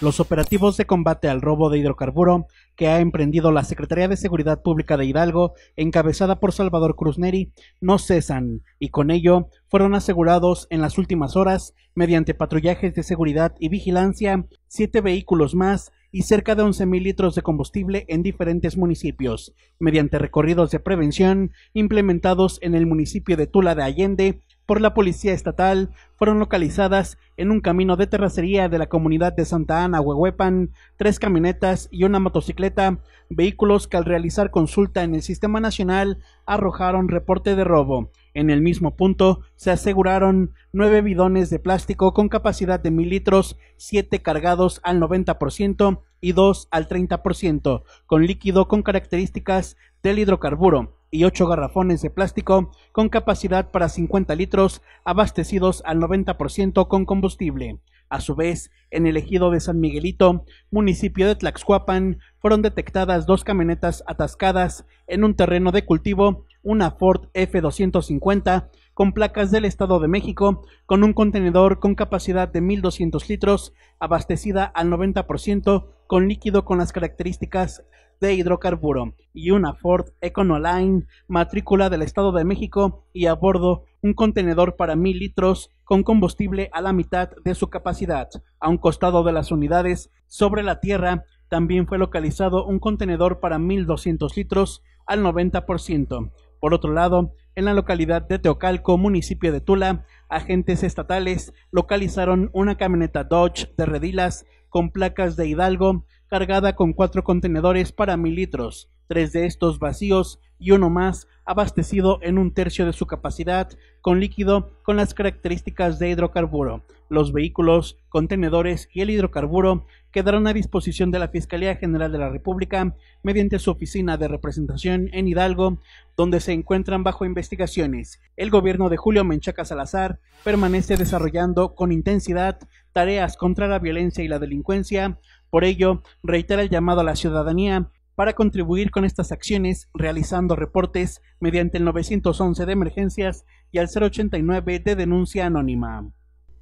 los operativos de combate al robo de hidrocarburo que ha emprendido la Secretaría de Seguridad Pública de Hidalgo, encabezada por Salvador Cruzneri, no cesan y con ello fueron asegurados en las últimas horas, mediante patrullajes de seguridad y vigilancia, siete vehículos más y cerca de 11.000 litros de combustible en diferentes municipios, mediante recorridos de prevención implementados en el municipio de Tula de Allende, por la policía estatal fueron localizadas en un camino de terracería de la comunidad de Santa Ana, Huehuepan, tres camionetas y una motocicleta, vehículos que al realizar consulta en el Sistema Nacional arrojaron reporte de robo. En el mismo punto se aseguraron nueve bidones de plástico con capacidad de mil litros, siete cargados al 90% y dos al 30%, con líquido con características del hidrocarburo y ocho garrafones de plástico con capacidad para 50 litros abastecidos al 90% con combustible. A su vez, en el ejido de San Miguelito, municipio de Tlaxcuapan, fueron detectadas dos camionetas atascadas en un terreno de cultivo una Ford F250 con placas del Estado de México, con un contenedor con capacidad de 1.200 litros, abastecida al 90% con líquido con las características de hidrocarburo, y una Ford Econoline, matrícula del Estado de México, y a bordo un contenedor para 1.000 litros con combustible a la mitad de su capacidad. A un costado de las unidades, sobre la tierra, también fue localizado un contenedor para 1.200 litros al 90%. Por otro lado, en la localidad de Teocalco, municipio de Tula, agentes estatales localizaron una camioneta Dodge de redilas con placas de Hidalgo cargada con cuatro contenedores para mil litros, tres de estos vacíos y uno más abastecido en un tercio de su capacidad con líquido con las características de hidrocarburo los vehículos, contenedores y el hidrocarburo quedaron a disposición de la Fiscalía General de la República mediante su oficina de representación en Hidalgo, donde se encuentran bajo investigaciones. El gobierno de Julio Menchaca Salazar permanece desarrollando con intensidad tareas contra la violencia y la delincuencia. Por ello, reitera el llamado a la ciudadanía para contribuir con estas acciones realizando reportes mediante el 911 de emergencias y al 089 de denuncia anónima.